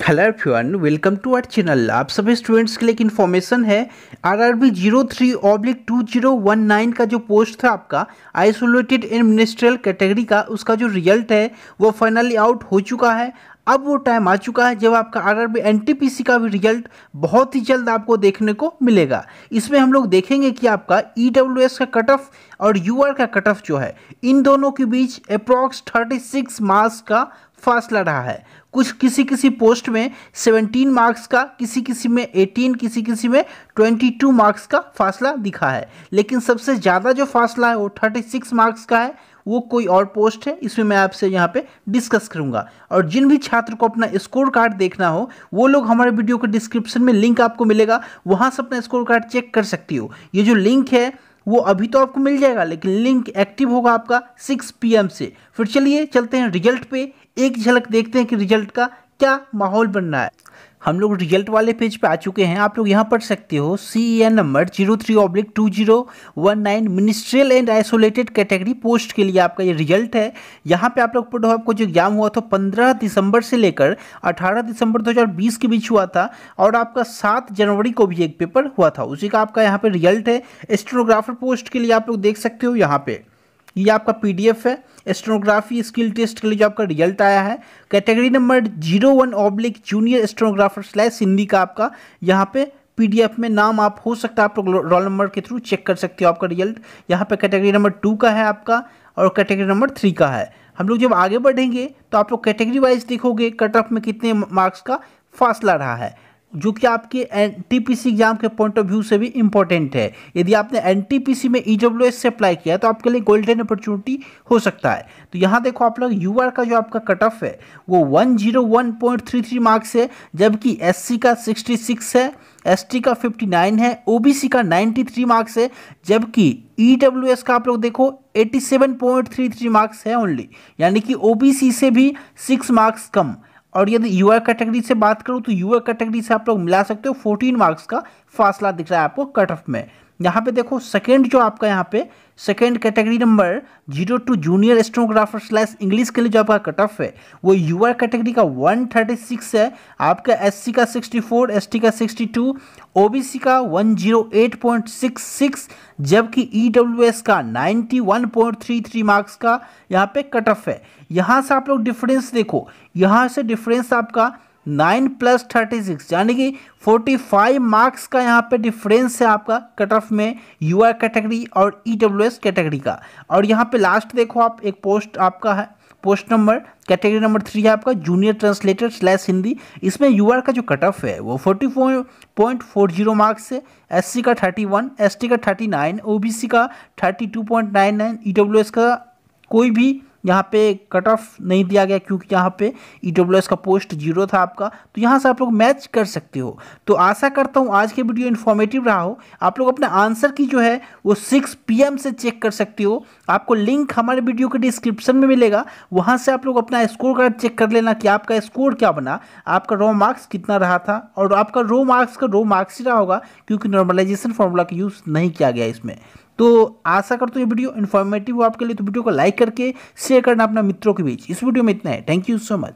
hello everyone welcome to our channel आप सभी students के लिए एक इन्फॉर्मेशन है R R B zero three oblique two zero one nine का जो पोस्ट था आपका आइसोलेटेड एंड मिनिस्ट्रियल कैटेगरी का उसका जो रिजल्ट है वो फाइनली आउट हो चुका है अब वो टाइम आ चुका है जब आपका आर आर एनटीपीसी का भी रिजल्ट बहुत ही जल्द आपको देखने को मिलेगा इसमें हम लोग देखेंगे कि आपका ई e का कट ऑफ और यू का कट ऑफ जो है इन दोनों के बीच अप्रॉक्स 36 मार्क्स का फासला रहा है कुछ किसी किसी पोस्ट में 17 मार्क्स का किसी किसी में 18 किसी किसी में 22 मार्क्स का फासला दिखा है लेकिन सबसे ज़्यादा जो फासला है वो 36 मार्क्स का है वो कोई और पोस्ट है इसमें मैं आपसे यहाँ पे डिस्कस करूँगा और जिन भी छात्र को अपना स्कोर कार्ड देखना हो वो लोग हमारे वीडियो के डिस्क्रिप्शन में लिंक आपको मिलेगा वहाँ से अपना स्कोर कार्ड चेक कर सकती हो ये जो लिंक है वो अभी तो आपको मिल जाएगा लेकिन लिंक एक्टिव होगा आपका 6 पीएम से फिर चलिए चलते हैं रिजल्ट पे एक झलक देखते हैं कि रिजल्ट का क्या माहौल बन रहा है हम लोग रिजल्ट वाले पेज पे आ चुके हैं आप लोग यहाँ पढ़ सकते हो C A number zero three oblique two zero one nine ministerial and isolated category post के लिए आपका ये रिजल्ट है यहाँ पे आप लोग पढ़ो आपको जो एग्जाम हुआ था पंद्रह दिसंबर से लेकर अठारह दिसंबर दो हज़ार बीस के बीच हुआ था और आपका सात जनवरी को भी एक पेपर हुआ था उसी का आपका यहाँ पर रिजल्ट है एस्ट्रोग्राफर पोस्ट के लिए आप लोग देख सकते हो यहाँ पर ये आपका पीडीएफ है एस्ट्रोग्राफी स्किल टेस्ट के लिए जो आपका रिजल्ट आया है category number zero one oblique junior stenographer slash Hindi का आपका यहाँ पे पीडीएफ में नाम आप हो सकता है आप रोल नंबर के थ्रू चेक कर सकते हो आपका रिजल्ट यहाँ पे कैटेगरी नंबर टू का है आपका और कैटेगरी नंबर थ्री का है हम लोग जब आगे बढ़ेंगे तो आप लोग कैटेगरी वाइज देखोगे कट ऑफ में कितने मार्क्स का फासला रहा है जो कि आपके एनटीपीसी एग्जाम के पॉइंट ऑफ व्यू से भी इंपॉर्टेंट है यदि आपने एनटीपीसी में ईडब्ल्यूएस e से अप्लाई किया तो आपके लिए गोल्डन अपॉर्चुनिटी हो सकता है तो यहाँ देखो आप लोग यू का जो आपका कट ऑफ है वो 101.33 मार्क्स है जबकि एससी का 66 है एसटी का 59 है ओबीसी का 93 मार्क्स है जबकि ईडब्ल्यूएस e का आप लोग देखो 87.33 मार्क्स है ओनली यानी कि ओबीसी से भी सिक्स मार्क्स कम और यदि यूआर कैटेगरी से बात करूँ तो यूआर कैटेगरी से आप लोग मिला सकते हो फोर्टीन मार्क्स का फासला दिख रहा है आपको कट ऑफ में यहाँ पे देखो सेकेंड जो आपका यहाँ पे second category number zero two junior stenographer slash English के लिए जो आपका कट ऑफ है वो यूआर कैटेगरी का 136 है आपका एससी का 64 एसटी का 62 ओबीसी का 108.66 जबकि ईडब्ल्यूएस e का 91.33 मार्क्स का यहाँ पे कट ऑफ है यहाँ से आप लोग डिफरेंस देखो यहाँ से डिफरेंस आपका नाइन प्लस थर्टी सिक्स यानी कि फोर्टी फाइव मार्क्स का यहाँ पे डिफरेंस है आपका कट ऑफ में यू आर कैटेगरी और ई डब्ल्यू एस कैटेगरी का और यहाँ पे लास्ट देखो आप एक पोस्ट आपका है post number category number three है आपका जूनियर ट्रांसलेटर स्लैश हिंदी इसमें यू का जो कट ऑफ है वो forty four point four zero marks है एस का थर्टी वन एस का थर्टी नाइन ओ का thirty two point nine nine E का कोई भी यहाँ पे कट ऑफ नहीं दिया गया क्योंकि यहाँ पे ई e का पोस्ट जीरो था आपका तो यहाँ से आप लोग मैच कर सकते हो तो आशा करता हूँ आज के वीडियो इन्फॉर्मेटिव रहा हो आप लोग अपने आंसर की जो है वो सिक्स पी से चेक कर सकते हो आपको लिंक हमारे वीडियो के डिस्क्रिप्शन में मिलेगा वहाँ से आप लोग अपना स्कोर कार्ड चेक कर लेना कि आपका स्कोर क्या बना आपका रो मार्क्स कितना रहा था और आपका रो मार्क्स का रो मार्क्स ही रहा होगा क्योंकि नॉर्मलाइजेशन फॉर्मूला का यूज़ नहीं किया गया इसमें तो आशा करता हूँ ये वीडियो इन्फॉर्मेटिव हो आपके लिए तो वीडियो को लाइक करके शेयर करना अपना मित्रों के बीच इस वीडियो में इतना है थैंक यू सो मच